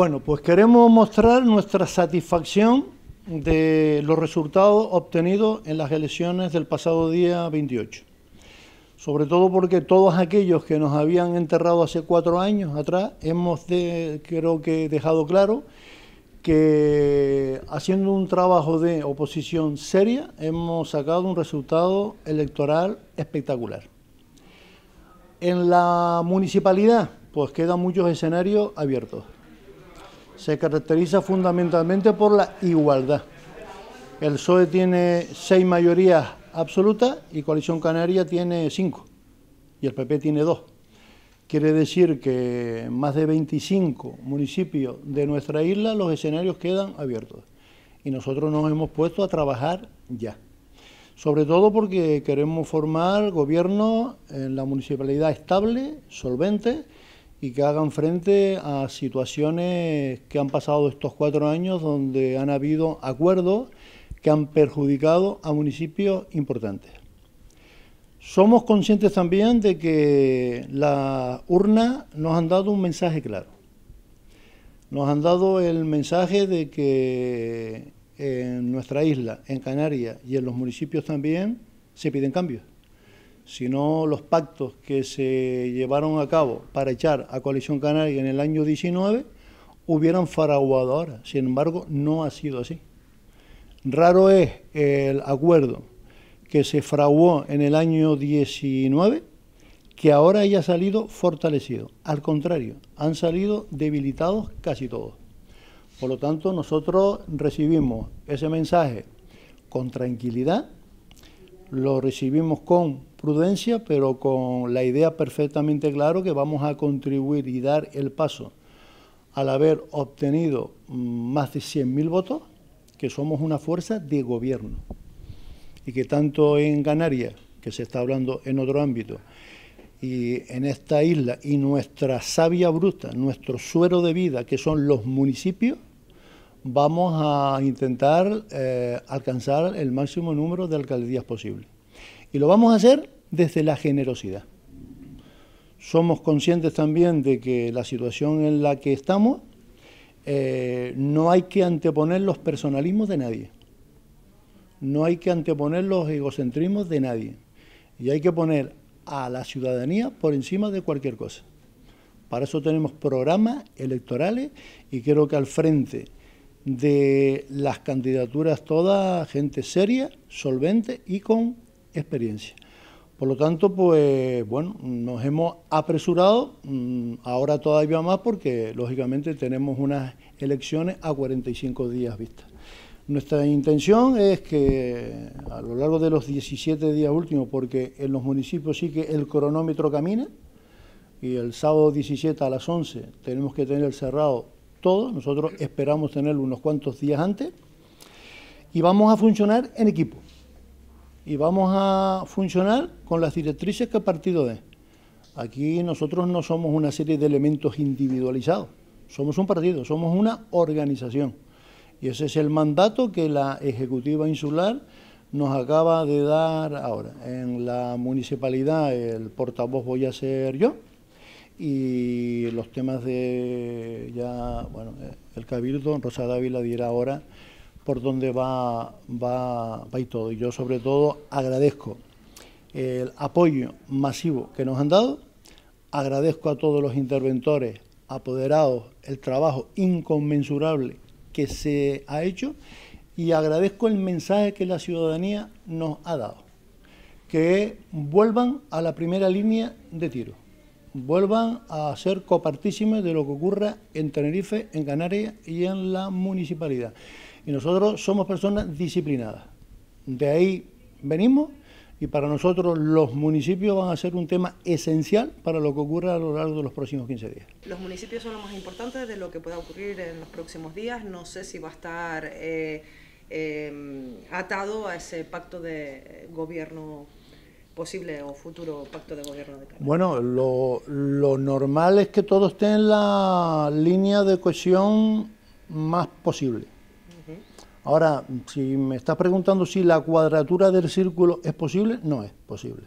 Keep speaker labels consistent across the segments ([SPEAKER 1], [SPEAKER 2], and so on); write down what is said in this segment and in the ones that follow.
[SPEAKER 1] Bueno, pues queremos mostrar nuestra satisfacción de los resultados obtenidos en las elecciones del pasado día 28. Sobre todo porque todos aquellos que nos habían enterrado hace cuatro años atrás, hemos creo que dejado claro que haciendo un trabajo de oposición seria hemos sacado un resultado electoral espectacular. En la municipalidad, pues quedan muchos escenarios abiertos se caracteriza fundamentalmente por la igualdad. El PSOE tiene seis mayorías absolutas y Coalición Canaria tiene cinco y el PP tiene dos. Quiere decir que más de 25 municipios de nuestra isla los escenarios quedan abiertos y nosotros nos hemos puesto a trabajar ya. Sobre todo porque queremos formar gobierno en la municipalidad estable, solvente y que hagan frente a situaciones que han pasado estos cuatro años donde han habido acuerdos que han perjudicado a municipios importantes. Somos conscientes también de que la urna nos han dado un mensaje claro. Nos han dado el mensaje de que en nuestra isla, en Canarias y en los municipios también, se piden cambios sino los pactos que se llevaron a cabo para echar a Coalición Canaria en el año 19 hubieran faraguado ahora. Sin embargo, no ha sido así. Raro es el acuerdo que se fraguó en el año 19 que ahora haya salido fortalecido. Al contrario, han salido debilitados casi todos. Por lo tanto, nosotros recibimos ese mensaje con tranquilidad lo recibimos con prudencia, pero con la idea perfectamente claro que vamos a contribuir y dar el paso al haber obtenido mm, más de 100.000 votos, que somos una fuerza de gobierno y que tanto en Canarias, que se está hablando en otro ámbito, y en esta isla y nuestra savia bruta, nuestro suero de vida, que son los municipios, vamos a intentar eh, alcanzar el máximo número de alcaldías posible. Y lo vamos a hacer desde la generosidad. Somos conscientes también de que la situación en la que estamos eh, no hay que anteponer los personalismos de nadie, no hay que anteponer los egocentrismos de nadie, y hay que poner a la ciudadanía por encima de cualquier cosa. Para eso tenemos programas electorales y creo que al frente de las candidaturas todas gente seria, solvente y con experiencia. Por lo tanto, pues bueno, nos hemos apresurado, mm, ahora todavía más porque lógicamente tenemos unas elecciones a 45 días vistas. Nuestra intención es que a lo largo de los 17 días últimos, porque en los municipios sí que el cronómetro camina, y el sábado 17 a las 11 tenemos que tener cerrado todo, nosotros esperamos tenerlo unos cuantos días antes, y vamos a funcionar en equipo. Y vamos a funcionar con las directrices que el partido de Aquí nosotros no somos una serie de elementos individualizados, somos un partido, somos una organización. Y ese es el mandato que la Ejecutiva Insular nos acaba de dar ahora. En la municipalidad el portavoz voy a ser yo y los temas de ya, bueno, eh, el Cabildo, Rosa Dávila diera ahora por dónde va, va, va y todo. Y yo sobre todo agradezco el apoyo masivo que nos han dado, agradezco a todos los interventores apoderados el trabajo inconmensurable que se ha hecho y agradezco el mensaje que la ciudadanía nos ha dado, que vuelvan a la primera línea de tiro vuelvan a ser copartícipes de lo que ocurra en Tenerife, en Canarias y en la municipalidad. Y nosotros somos personas disciplinadas. De ahí venimos y para nosotros los municipios van a ser un tema esencial para lo que ocurra a lo largo de los próximos 15 días. Los municipios son lo más importante de lo que pueda ocurrir en los próximos días. No sé si va a estar eh, em, atado a ese pacto de gobierno posible o futuro pacto de gobierno de Bueno, lo, normal es que todo esté en la línea de cohesión más posible. Ahora, si me estás preguntando si la cuadratura del círculo es posible, no es posible.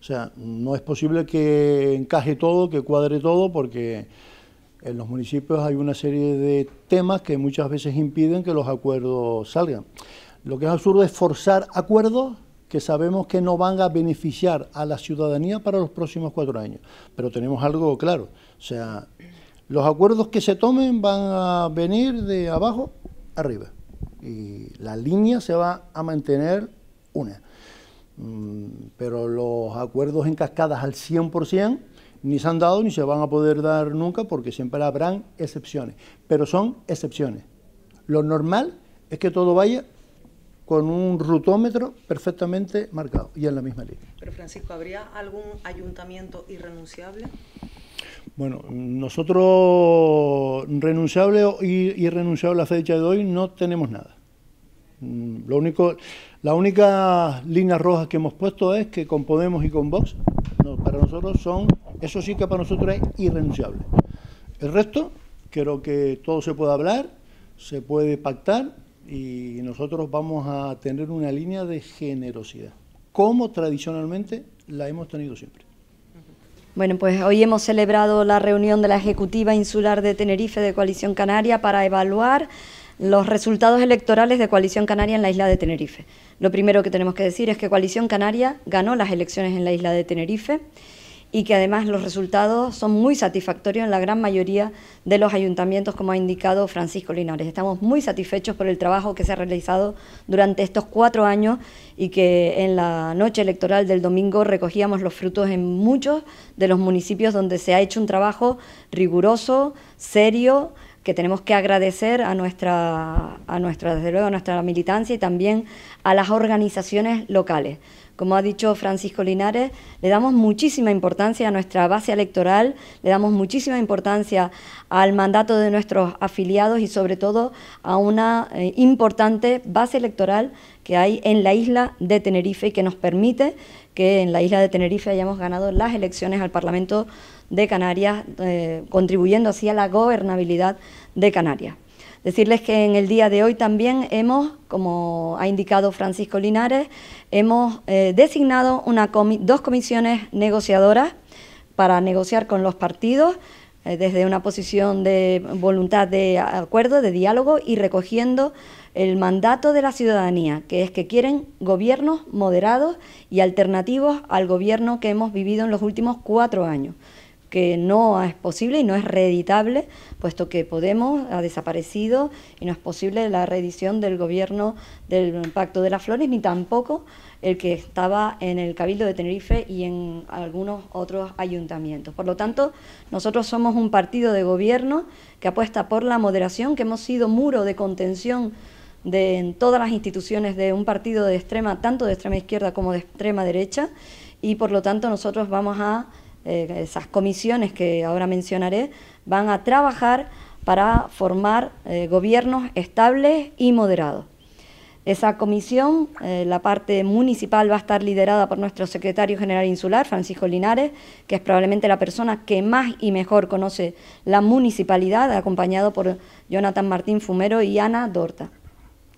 [SPEAKER 1] O sea, no es posible que encaje todo, que cuadre todo, porque en los municipios hay una serie de temas que muchas veces impiden que los acuerdos salgan. Lo que es absurdo es forzar acuerdos que sabemos que no van a beneficiar a la ciudadanía para los próximos cuatro años. Pero tenemos algo claro, o sea, los acuerdos que se tomen van a venir de abajo arriba y la línea se va a mantener una. Mm, pero los acuerdos en cascadas al 100% ni se han dado ni se van a poder dar nunca porque siempre habrán excepciones, pero son excepciones. Lo normal es que todo vaya con un rutómetro perfectamente marcado y en la misma línea. Pero Francisco, ¿habría algún ayuntamiento irrenunciable? Bueno, nosotros renunciable y irrenunciable a la fecha de hoy no tenemos nada. Mm, lo único, la única línea roja que hemos puesto es que con Podemos y con Vox, para nosotros son, eso sí que para nosotros es irrenunciable. El resto, creo que todo se puede hablar, se puede pactar y nosotros vamos a tener una línea de generosidad, como tradicionalmente la hemos tenido siempre.
[SPEAKER 2] Bueno, pues hoy hemos celebrado la reunión de la Ejecutiva Insular de Tenerife de Coalición Canaria para evaluar los resultados electorales de Coalición Canaria en la isla de Tenerife. Lo primero que tenemos que decir es que Coalición Canaria ganó las elecciones en la isla de Tenerife y que además los resultados son muy satisfactorios en la gran mayoría de los ayuntamientos, como ha indicado Francisco Linares. Estamos muy satisfechos por el trabajo que se ha realizado durante estos cuatro años y que en la noche electoral del domingo recogíamos los frutos en muchos de los municipios donde se ha hecho un trabajo riguroso, serio, que tenemos que agradecer a nuestra, a nuestra, desde luego, a nuestra militancia y también a las organizaciones locales. Como ha dicho Francisco Linares, le damos muchísima importancia a nuestra base electoral, le damos muchísima importancia al mandato de nuestros afiliados y sobre todo a una eh, importante base electoral que hay en la isla de Tenerife y que nos permite que en la isla de Tenerife hayamos ganado las elecciones al Parlamento de Canarias, eh, contribuyendo así a la gobernabilidad de Canarias. Decirles que en el día de hoy también hemos, como ha indicado Francisco Linares, hemos eh, designado dos comisiones negociadoras para negociar con los partidos eh, desde una posición de voluntad de acuerdo, de diálogo y recogiendo el mandato de la ciudadanía, que es que quieren gobiernos moderados y alternativos al gobierno que hemos vivido en los últimos cuatro años que no es posible y no es reeditable, puesto que Podemos ha desaparecido y no es posible la reedición del gobierno del Pacto de las Flores, ni tampoco el que estaba en el Cabildo de Tenerife y en algunos otros ayuntamientos. Por lo tanto, nosotros somos un partido de gobierno que apuesta por la moderación, que hemos sido muro de contención de en todas las instituciones de un partido de extrema, tanto de extrema izquierda como de extrema derecha, y por lo tanto nosotros vamos a eh, esas comisiones que ahora mencionaré, van a trabajar para formar eh, gobiernos estables y moderados. Esa comisión, eh, la parte municipal, va a estar liderada por nuestro secretario general insular, Francisco Linares, que es probablemente la persona que más y mejor conoce la municipalidad, acompañado por Jonathan Martín Fumero y Ana Dorta.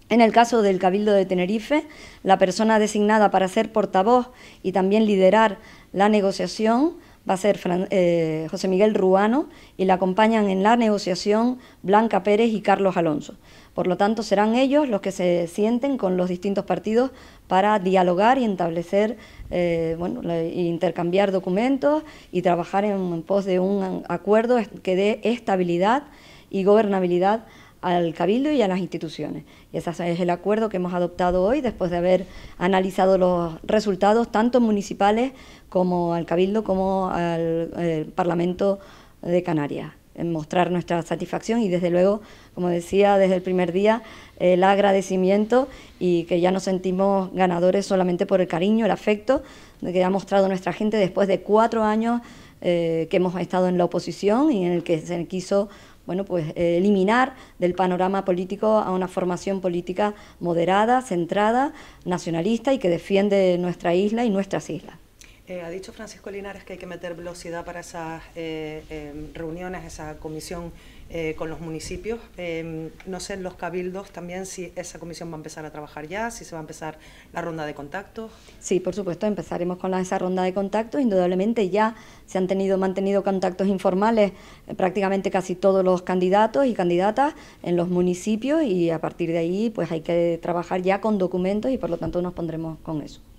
[SPEAKER 2] En el caso del Cabildo de Tenerife, la persona designada para ser portavoz y también liderar la negociación va a ser eh, José Miguel Ruano y la acompañan en la negociación Blanca Pérez y Carlos Alonso. Por lo tanto, serán ellos los que se sienten con los distintos partidos para dialogar y establecer, eh, bueno, e intercambiar documentos y trabajar en pos de un acuerdo que dé estabilidad y gobernabilidad al Cabildo y a las instituciones. Y ese es el acuerdo que hemos adoptado hoy después de haber analizado los resultados tanto municipales como al Cabildo como al eh, Parlamento de Canarias. En mostrar nuestra satisfacción y desde luego, como decía desde el primer día, el agradecimiento y que ya nos sentimos ganadores solamente por el cariño, el afecto que ha mostrado nuestra gente después de cuatro años eh, que hemos estado en la oposición y en el que se quiso bueno, pues, eh, eliminar del panorama político a una formación política moderada, centrada, nacionalista y que defiende nuestra isla y nuestras islas.
[SPEAKER 1] Eh, ha dicho Francisco Linares que hay que meter velocidad para esas eh, reuniones, esa comisión eh, con los municipios. Em, no sé en los cabildos también si esa comisión va a empezar a trabajar ya,
[SPEAKER 2] si se va a empezar la ronda de contactos. Sí, por supuesto, empezaremos con esa ronda de contactos. Indudablemente ya se han tenido, mantenido contactos informales eh, prácticamente casi todos los candidatos y candidatas en los municipios y a partir de ahí pues hay que trabajar ya con documentos y por lo tanto nos pondremos con eso.